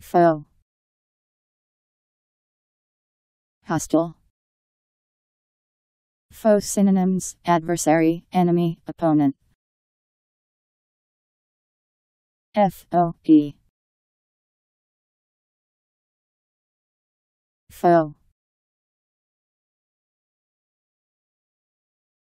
foe hostile foe synonyms adversary enemy opponent foe foe